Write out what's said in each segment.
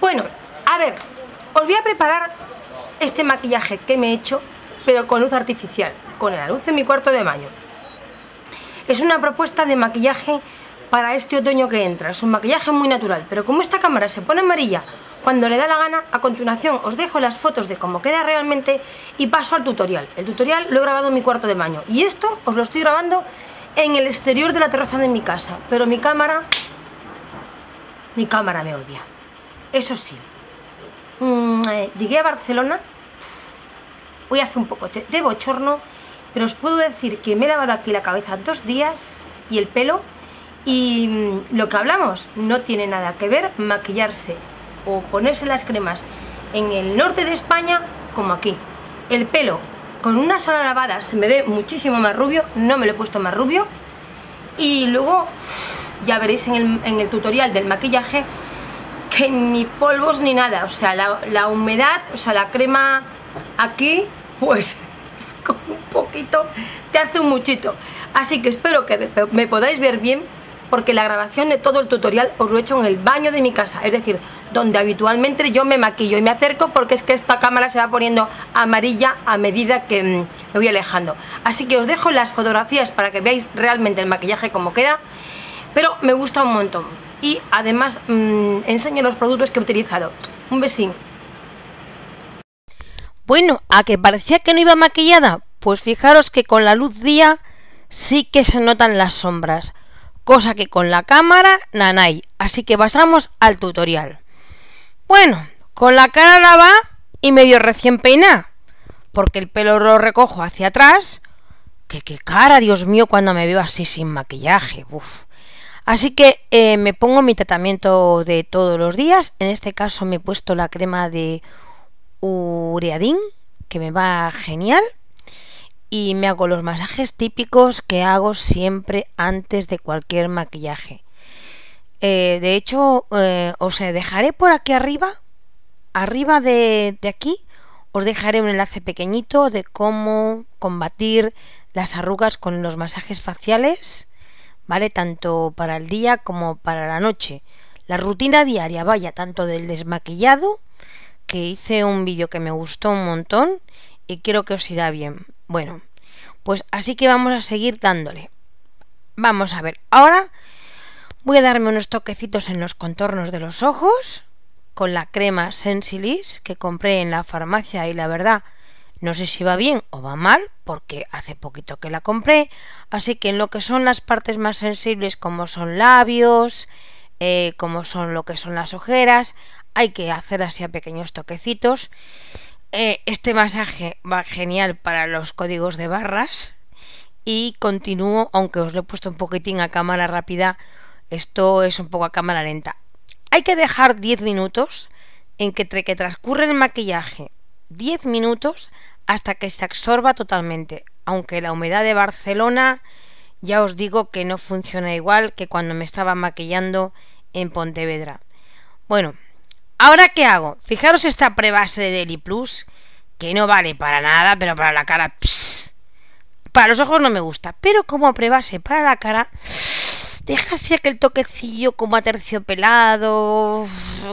Bueno, a ver, os voy a preparar este maquillaje que me he hecho, pero con luz artificial, con la luz de mi cuarto de baño. Es una propuesta de maquillaje para este otoño que entra, es un maquillaje muy natural, pero como esta cámara se pone amarilla cuando le da la gana, a continuación os dejo las fotos de cómo queda realmente y paso al tutorial. El tutorial lo he grabado en mi cuarto de baño y esto os lo estoy grabando en el exterior de la terraza de mi casa, pero mi cámara, mi cámara me odia. Eso sí, mm, eh, llegué a Barcelona, voy a hacer un poco de bochorno, pero os puedo decir que me he lavado aquí la cabeza dos días y el pelo y mm, lo que hablamos no tiene nada que ver maquillarse o ponerse las cremas en el norte de España como aquí. El pelo con una sola lavada se me ve muchísimo más rubio, no me lo he puesto más rubio y luego ya veréis en el, en el tutorial del maquillaje ni polvos ni nada, o sea, la, humedad, o sea, la crema aquí, pues con un poquito te hace un muchito. Así que espero que me, me podáis ver bien porque la grabación de todo el tutorial os lo he hecho en el baño de mi casa, es decir, donde habitualmente yo me maquillo y me acerco porque es que esta cámara se va poniendo amarilla a medida que mm, me voy alejando. Así que os dejo las fotografías para que veáis realmente el maquillaje como queda, pero me gusta un montón y además mm, enseño los productos que he utilizado. Un besín. Bueno, a que parecía que no iba maquillada, pues fijaros que con la luz día sí que se notan las sombras, cosa que con la cámara nanay, así que pasamos al tutorial. Bueno, con la cara va y medio recién peinada, porque el pelo lo recojo hacia atrás, que qué cara, Dios mío, cuando me veo así sin maquillaje, uff. Así que eh, me pongo mi tratamiento de todos los días. En este caso me he puesto la crema de Ureadin, que me va genial. Y me hago los masajes típicos que hago siempre antes de cualquier maquillaje. Eh, de hecho, eh, os dejaré por aquí arriba, arriba de aquí, os dejaré un enlace pequeñito de cómo combatir las arrugas con los masajes faciales ¿vale? Tanto para el día como para la noche. La rutina diaria, vaya, tanto del desmaquillado, que hice un vídeo que me gustó un montón y quiero que os irá bien. Bueno, pues así que vamos a seguir dándole. Vamos a ver, ahora voy a darme unos toquecitos en los contornos de los ojos con la crema Sensilis que compré en la farmacia y la verdad no sé si va bien o va mal, porque hace poquito que la compré, así que en lo que son las partes más sensibles, como son labios, eh, como son lo que son las ojeras, hay que hacer así a pequeños toquecitos. Eh, este masaje va genial para los códigos de barras. Y continúo, aunque os lo he puesto un poquitín a cámara rápida, esto es un poco a cámara lenta. Hay que dejar 10 minutos en que, entre que transcurre el maquillaje 10 minutos hasta que se absorba totalmente, aunque la humedad de Barcelona ya os digo que no funciona igual que cuando me estaba maquillando en Pontevedra. Bueno, ¿ahora qué hago? Fijaros esta prebase de Deli Plus, que no vale para nada, pero para la cara... psst para los ojos no me gusta, pero como prebase para la cara... Deja así aquel toquecillo como a terciopelado,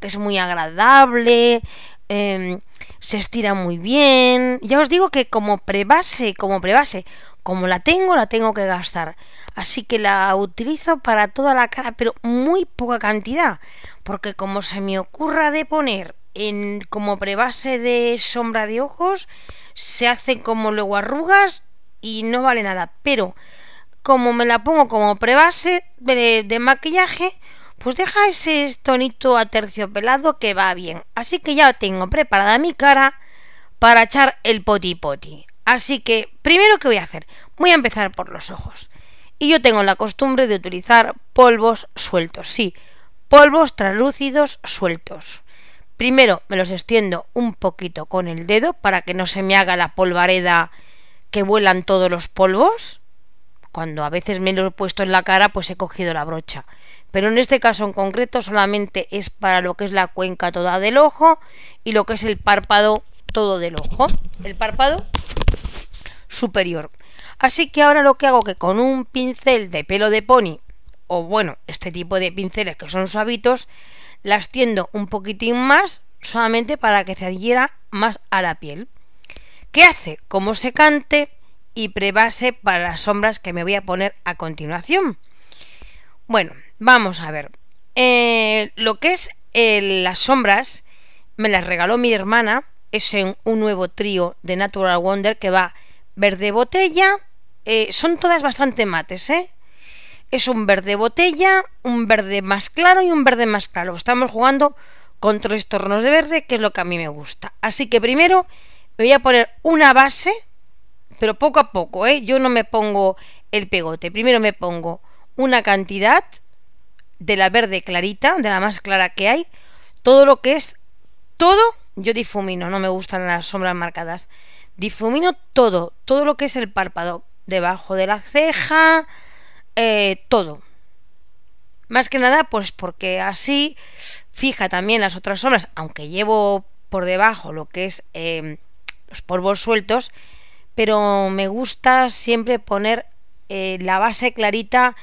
que es muy agradable, em, se estira muy bien. Ya os digo que como prebase, como prebase, como la tengo, la tengo que gastar. Así que la utilizo para toda la cara, pero muy poca cantidad. Porque como se me ocurra de poner en, como prebase de sombra de ojos, se hace como luego arrugas y no vale nada. Pero como me la pongo como prebase de maquillaje, pues deja ese tonito aterciopelado que va bien. Así que ya tengo preparada mi cara para echar el poti poti. Así que, primero que voy a hacer, voy a empezar por los ojos. Y yo tengo la costumbre de utilizar polvos sueltos, sí, polvos translúcidos sueltos. Primero me los extiendo un poquito con el dedo para que no se me haga la polvareda que vuelan todos los polvos. Cuando a veces me lo he puesto en la cara, pues he cogido la brocha pero en este caso en concreto solamente es para lo que es la cuenca toda del ojo y lo que es el párpado todo del ojo, el párpado superior. Así que ahora lo que hago que con un pincel de pelo de pony, o bueno, este tipo de pinceles que son suavitos, las tiendo un poquitín más solamente para que se adhiera más a la piel. ¿Qué hace? Como secante y prevase para las sombras que me voy a poner a continuación. Bueno, Vamos a ver. Eh, lo que es eh, las sombras, me las regaló mi hermana. Es un, nuevo trío de Natural Wonder que va verde botella. Eh, son todas bastante mates, ¿eh? Es un verde botella, un verde más claro y un verde más claro. Estamos jugando con tres tornos de verde, que es lo que a mí me gusta. Así que primero me voy a poner una base, pero poco a poco, ¿eh? Yo no me pongo el pegote. Primero me pongo una cantidad de la verde clarita, de la más clara que hay, todo lo que es todo, yo difumino, no me gustan las sombras marcadas. Difumino todo, todo lo que es el párpado, debajo de la ceja, eh, todo. Más que nada, pues porque así fija también las otras sombras, aunque llevo por debajo lo que es eh, los polvos sueltos, pero me gusta siempre poner eh, la base clarita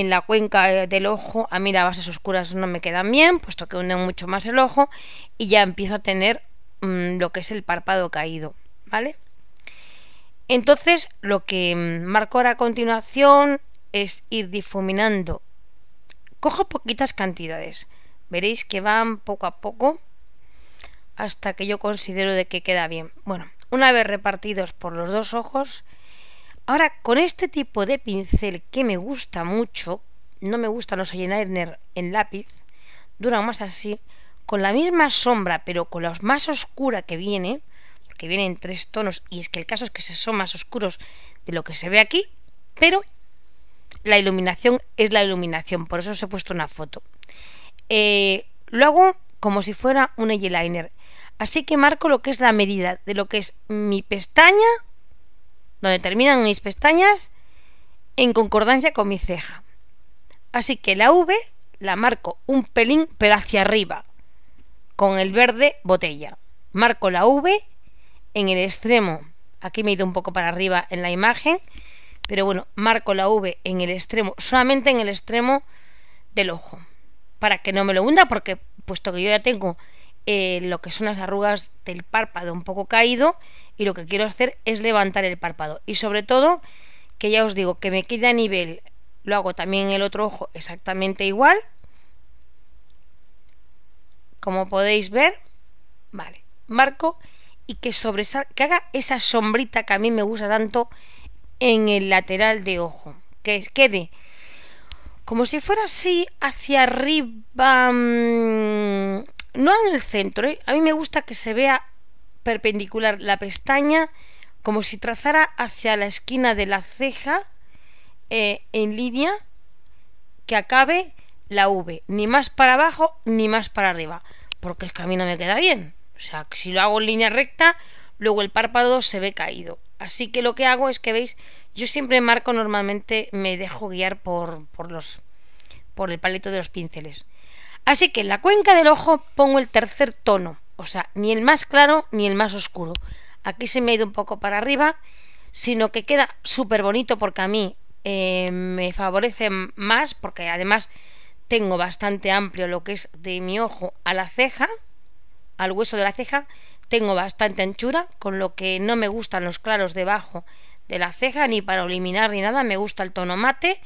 en la cuenca eh, del ojo, a mí las bases oscuras no me quedan bien, puesto que hunde mucho más el ojo y ya empiezo a tener mm, lo que es el párpado caído, ¿vale? Entonces, lo que mm, marco ahora a continuación es ir difuminando. Cojo poquitas cantidades. Veréis que van poco a poco hasta que yo considero de que queda bien. Bueno, una vez repartidos por los dos ojos, Ahora, con este tipo de pincel que me gusta mucho, no me gustan los eyeliner en lápiz, dura más así, con la misma sombra, pero con la más oscura que viene, porque viene en tres tonos, y es que el caso es que se son más oscuros de lo que se ve aquí, pero la iluminación es la iluminación, por eso os he puesto una foto. Eh, lo hago como si fuera un eyeliner, así que marco lo que es la medida de lo que es mi pestaña donde terminan mis pestañas en concordancia con mi ceja. Así que la V la marco un pelín pero hacia arriba, con el verde botella. Marco la V en el extremo. Aquí me he ido un poco para arriba en la imagen, pero bueno, marco la V en el extremo, solamente en el extremo del ojo, para que no me lo hunda, porque puesto que yo ya tengo eh, lo que son las arrugas del párpado un poco caído y lo que quiero hacer es levantar el párpado y sobre todo que ya os digo que me quede a nivel lo hago también en el otro ojo exactamente igual como podéis ver vale marco y que sobresal que haga esa sombrita que a mí me gusta tanto en el lateral de ojo que quede como si fuera así hacia arriba mm, no en el centro, ¿eh? a mí me gusta que se vea perpendicular la pestaña como si trazara hacia la esquina de la ceja eh, en línea que acabe la V, ni más para abajo ni más para arriba, porque el camino me queda bien. O sea, que si lo hago en línea recta, luego el párpado se ve caído. Así que lo que hago es que veis, yo siempre marco normalmente, me dejo guiar por, por los por el paleto de los pinceles. Así que en la cuenca del ojo pongo el tercer tono, o sea, ni el más claro ni el más oscuro. Aquí se me ha ido un poco para arriba, sino que queda súper bonito porque a mí eh, me favorece más, porque además tengo bastante amplio lo que es de mi ojo a la ceja, al hueso de la ceja, tengo bastante anchura, con lo que no me gustan los claros debajo de la ceja, ni para eliminar ni nada, me gusta el tono mate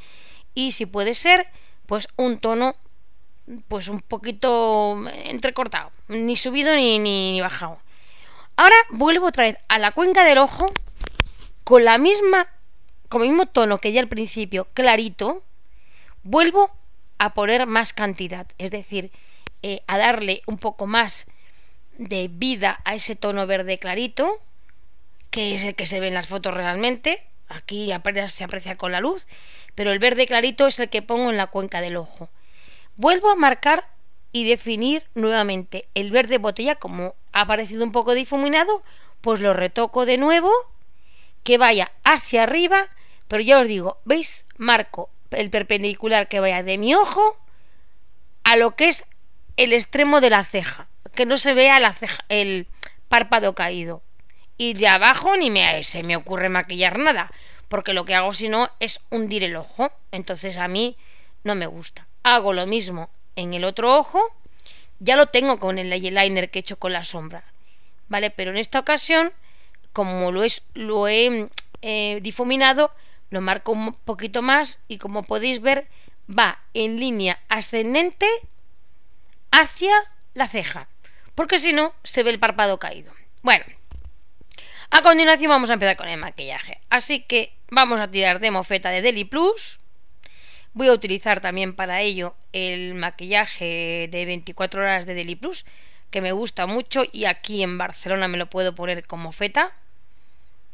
y si puede ser, pues un tono pues un poquito entrecortado, ni subido ni, bajado. Ahora vuelvo otra vez a la cuenca del ojo con la misma, con el mismo tono que ya al principio, clarito, vuelvo a poner más cantidad, es decir, eh, a darle un poco más de vida a ese tono verde clarito, que es el que se ve en las fotos realmente, aquí apenas se aprecia con la luz, pero el verde clarito es el que pongo en la cuenca del ojo. Vuelvo a marcar y definir nuevamente el verde botella como ha parecido un poco difuminado, pues lo retoco de nuevo, que vaya hacia arriba, pero ya os digo, ¿veis? Marco el perpendicular que vaya de mi ojo a lo que es el extremo de la ceja, que no se vea la el párpado caído. Y de abajo ni me, se me ocurre maquillar nada, porque lo que hago si no es hundir el ojo, entonces a mí no me gusta hago lo mismo en el otro ojo, ya lo tengo con el eyeliner que he hecho con la sombra, ¿vale? Pero en esta ocasión, como lo, he eh, difuminado, lo marco un poquito más y como podéis ver, va en línea ascendente hacia la ceja, porque si no, se ve el párpado caído. Bueno, a continuación vamos a empezar con el maquillaje, así que vamos a tirar de mofeta de Deli Plus Voy a utilizar también para ello el maquillaje de 24 horas de Deli Plus, que me gusta mucho y aquí en Barcelona me lo puedo poner como feta,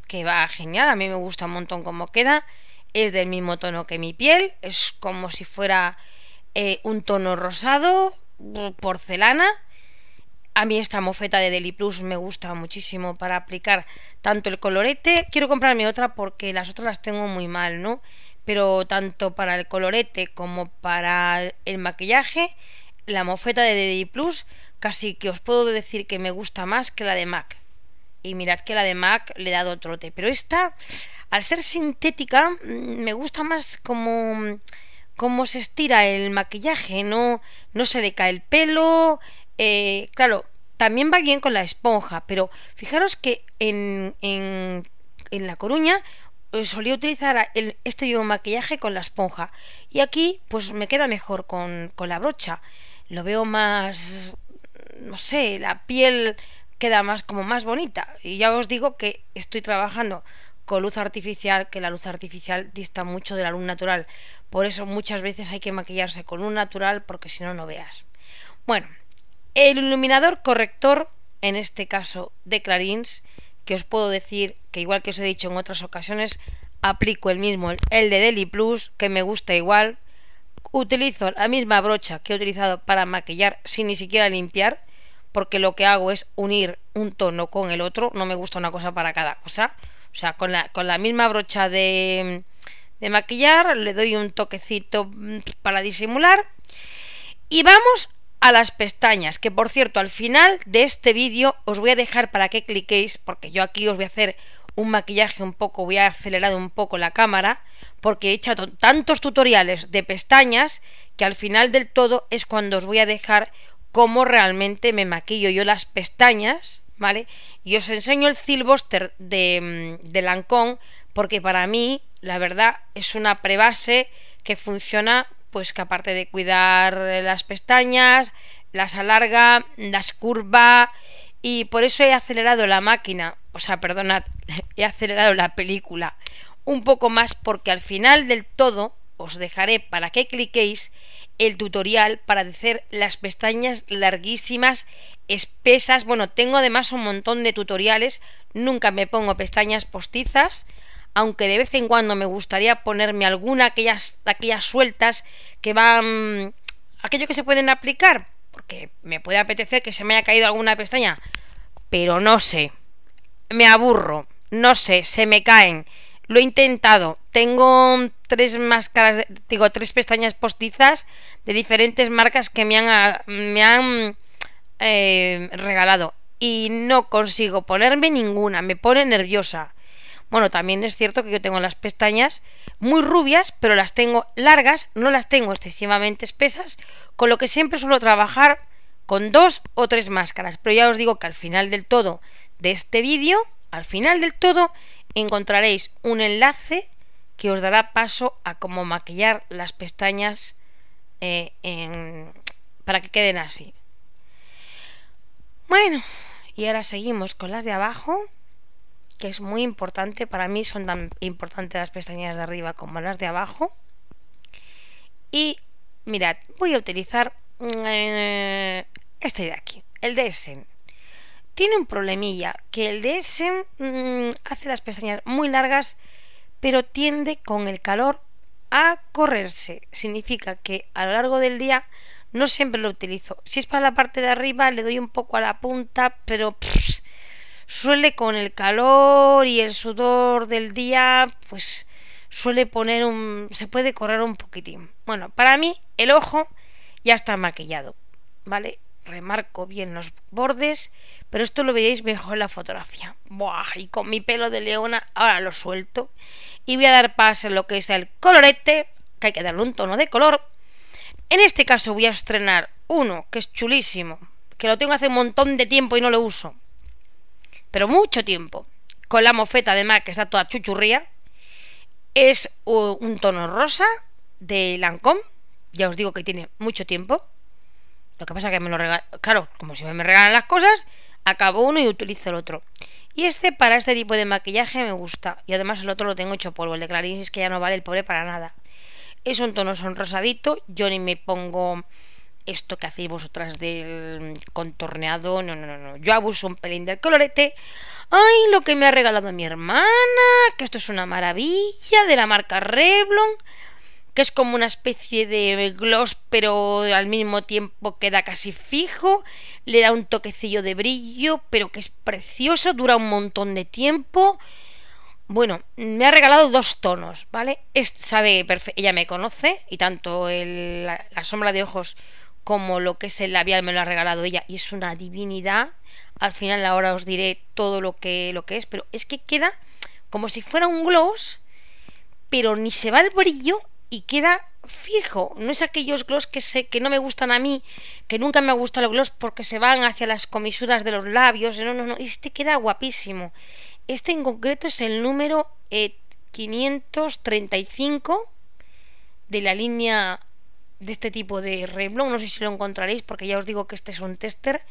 que va genial, a mí me gusta un montón cómo queda, es del mismo tono que mi piel, es como si fuera eh, un tono rosado, porcelana. A mí esta mofeta de Deli Plus me gusta muchísimo para aplicar tanto el colorete. Quiero comprarme otra porque las otras las tengo muy mal, ¿no? pero tanto para el colorete como para el maquillaje, la mofeta de DD Plus casi que os puedo decir que me gusta más que la de MAC. Y mirad que la de MAC le he dado trote, pero esta, al ser sintética, mm, me gusta más como cómo se estira el maquillaje, no, no se le cae el pelo. Eh, claro, también va bien con la esponja, pero fijaros que en, en La Coruña eh, solía utilizar este mismo maquillaje con la esponja y aquí pues me queda mejor con, con la brocha lo veo más no sé la piel queda más como más bonita y ya os digo que estoy trabajando con luz artificial, que la luz artificial dista mucho de la luz natural. Por eso muchas veces hay que maquillarse con luz natural porque si no, no veas. Bueno, el iluminador corrector, en este caso de Clarins, que os puedo decir que igual que os he dicho en otras ocasiones, aplico el mismo, el de Deli Plus, que me gusta igual. Utilizo la misma brocha que he utilizado para maquillar sin ni siquiera limpiar, porque lo que hago es unir un tono con el otro, no me gusta una cosa para cada cosa. O sea, con la, misma brocha de, de maquillar, le doy un toquecito mm, para disimular. Y vamos a las pestañas, que por cierto al final de este vídeo os voy a dejar para que cliquéis, porque yo aquí os voy a hacer un maquillaje un poco, voy a acelerar un poco la cámara, porque he hecho tantos tutoriales de pestañas que al final del todo es cuando os voy a dejar cómo realmente me maquillo yo las pestañas, ¿vale? Y os enseño el Silbuster de, mm, de Lancôme, porque para mí, la verdad, es una prebase que funciona pues que aparte de cuidar las pestañas, las alarga, las curva y por eso he acelerado la máquina, o sea, perdonad, he acelerado la película un poco más porque al final del todo os dejaré para que cliquéis el tutorial para hacer las pestañas larguísimas, espesas. Bueno, tengo además un montón de tutoriales, nunca me pongo pestañas postizas, aunque de vez en cuando me gustaría ponerme alguna aquellas, aquellas sueltas que van... aquello que se pueden aplicar, porque me puede apetecer que se me haya caído alguna pestaña, pero no sé, me aburro, no sé, se me caen. Lo he intentado, tengo tres máscaras, digo, tres pestañas postizas de diferentes marcas que me han, ah, me han eh, regalado y no consigo ponerme ninguna, me pone nerviosa. Bueno, también es cierto que yo tengo las pestañas muy rubias, pero las tengo largas, no las tengo excesivamente espesas, con lo que siempre suelo trabajar con dos o tres máscaras. Pero ya os digo que al final del todo de este vídeo, al final del todo, encontraréis un enlace que os dará paso a cómo maquillar las pestañas eh, para que queden así. Bueno, y ahora seguimos con las de abajo que es muy importante. Para mí son tan importantes las pestañas de arriba como las de abajo. Y mirad, voy a utilizar mm, este de aquí, el de Essen. Tiene un problemilla, que el de mm, hace las pestañas muy largas, pero tiende con el calor a correrse. Significa que a lo largo del día no siempre lo utilizo. Si es para la parte de arriba, le doy un poco a la punta, pero suele con el calor y el sudor del día, pues suele poner un... se puede correr un poquitín. Bueno, para mí el ojo ya está maquillado, ¿vale? Remarco bien los bordes, pero esto lo veréis mejor en la fotografía. Buah, y con mi pelo de leona ahora lo suelto y voy a dar paso en lo que es el colorete, que hay que darle un tono de color. En este caso voy a estrenar uno que es chulísimo, que lo tengo hace un montón de tiempo y no lo uso pero mucho tiempo, con la mofeta además que está toda chuchurría, es un tono rosa de Lancôme, ya os digo que tiene mucho tiempo, lo que pasa es que me lo regalan, claro, como si me regalan las cosas, acabo uno y utilizo el otro. Y este para este tipo de maquillaje me gusta. Y además el otro lo tengo hecho polvo, el de Clarins es que ya no vale el pobre para nada. Es un tono sonrosadito, yo ni me pongo esto que hacéis vosotras del contorneado, no, no, no, no. Yo abuso un pelín del colorete. Ay, lo que me ha regalado mi hermana, que esto es una maravilla, de la marca Revlon, que es como una especie de gloss, pero al mismo tiempo queda casi fijo, le da un toquecillo de brillo, pero que es preciosa, dura un montón de tiempo. Bueno, me ha regalado dos tonos, ¿vale? Es, sabe, ella me conoce y tanto la sombra de ojos como lo que es el labial me lo ha regalado ella y es una divinidad. Al final ahora os diré todo lo que, lo que es, pero es que queda como si fuera un gloss, pero ni se va el brillo y queda fijo. No es aquellos gloss que sé que no me gustan a mí, que nunca me gustan los gloss porque se van hacia las comisuras de los labios. No, no, no. Este queda guapísimo. Este en concreto es el número 535 eh, de la línea de este tipo de reblon No sé si lo encontraréis porque ya os digo que este es un tester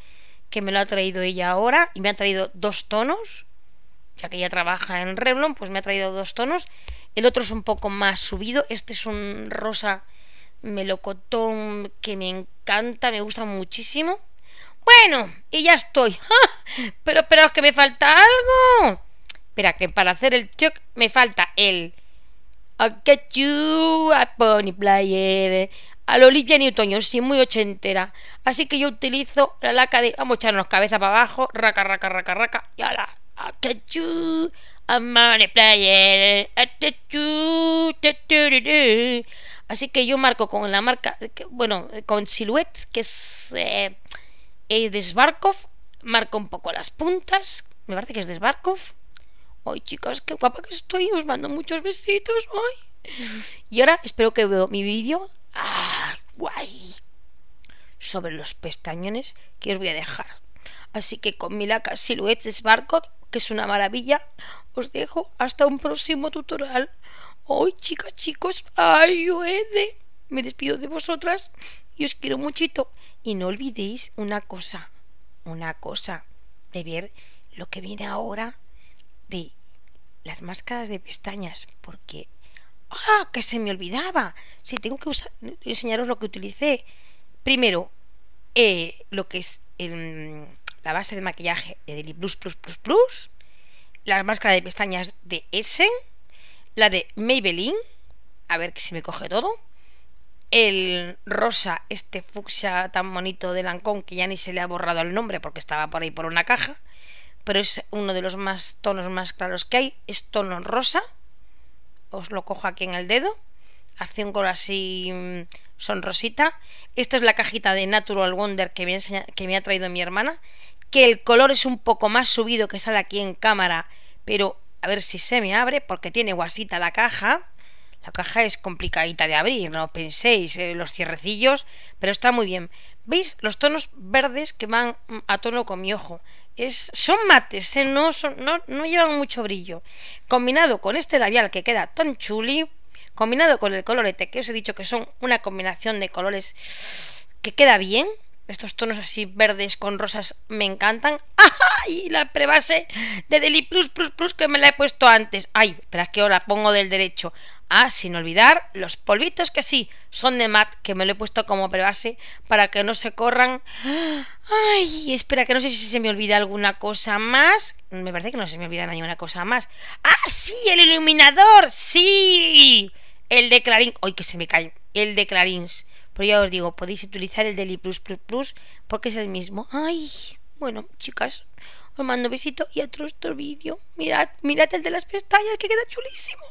que me lo ha traído ella ahora y me ha traído dos tonos. Ya que ella trabaja en Reblon, pues me ha traído dos tonos. El otro es un poco más subido. Este es un rosa melocotón que me encanta, me gusta muchísimo. Bueno, y ya estoy. ¡Ah! Pero, pero que me falta algo. Espera, que para hacer el check me falta el... you a pony player a lo Olivia newton otoño, sí, muy ochentera. Así que yo utilizo la laca de. Vamos a echarnos cabeza para abajo, raca, raca, raca, raca, y ahora A money player, Así que yo marco con la marca, bueno, con Silhouette, que es eh, de marco un poco las puntas, me parece que es de Sbarkov. Hoy chicos, qué guapa que estoy, os mando muchos besitos hoy. Y ahora espero que veo mi vídeo sobre los pestañones que os voy a dejar. Así que con mi laca Silhouette barco, que es una maravilla, os dejo hasta un próximo tutorial. Hoy, chicas, chicos, ayude. Me despido de vosotras y os quiero muchito. Y no olvidéis una cosa, una cosa, de ver lo que viene ahora de las máscaras de pestañas, porque ¡Ah! ¡Que se me olvidaba! Si tengo que enseñaros lo que utilicé. Primero, eh, lo que es la base de maquillaje de lip Plus Plus Plus Plus, la máscara de pestañas de Essen, la de Maybelline, a ver que si me coge todo, el rosa, este fucsia tan bonito de Lancôme que ya ni se le ha borrado el nombre porque estaba por ahí por una caja, pero es uno de los más tonos más claros que hay, es tono rosa, os lo cojo aquí en el dedo, hace un color así mm, sonrosita. Esta es la cajita de Natural Wonder que me, ha traído mi hermana. Que el color es un poco más subido que sale aquí en cámara, pero a ver si se me abre porque tiene guasita la caja. La caja es complicadita de abrir, no penséis, en eh, los cierrecillos, pero está muy bien. ¿Veis los tonos verdes que van mm, a tono con mi ojo? Es, son mates, eh, no, no, no llevan mucho brillo. Combinado con este labial que queda tan chuli, combinado con el colorete, que os he dicho que son una combinación de colores que queda bien. Estos tonos así verdes con rosas me encantan. ¡Ay! Y la prebase de Deli Plus Plus Plus que me la he puesto antes. Ay, para qué que ahora pongo del derecho. Ah, sin olvidar los polvitos que sí son de mat, que me lo he puesto como prebase para que no se corran. Ay, espera, que no sé si se me olvida alguna cosa más. Me parece que no se me olvida ninguna cosa más. ¡Ah, sí! ¡El iluminador! ¡Sí! el de Clarins, hoy que se me cae, el de Clarins. Pero ya os digo, podéis utilizar el de Li Plus Plus Plus porque es el mismo. Ay, bueno, chicas, os mando besito y a otro vídeo. Mirad, mirad el de las pestañas que queda chulísimo.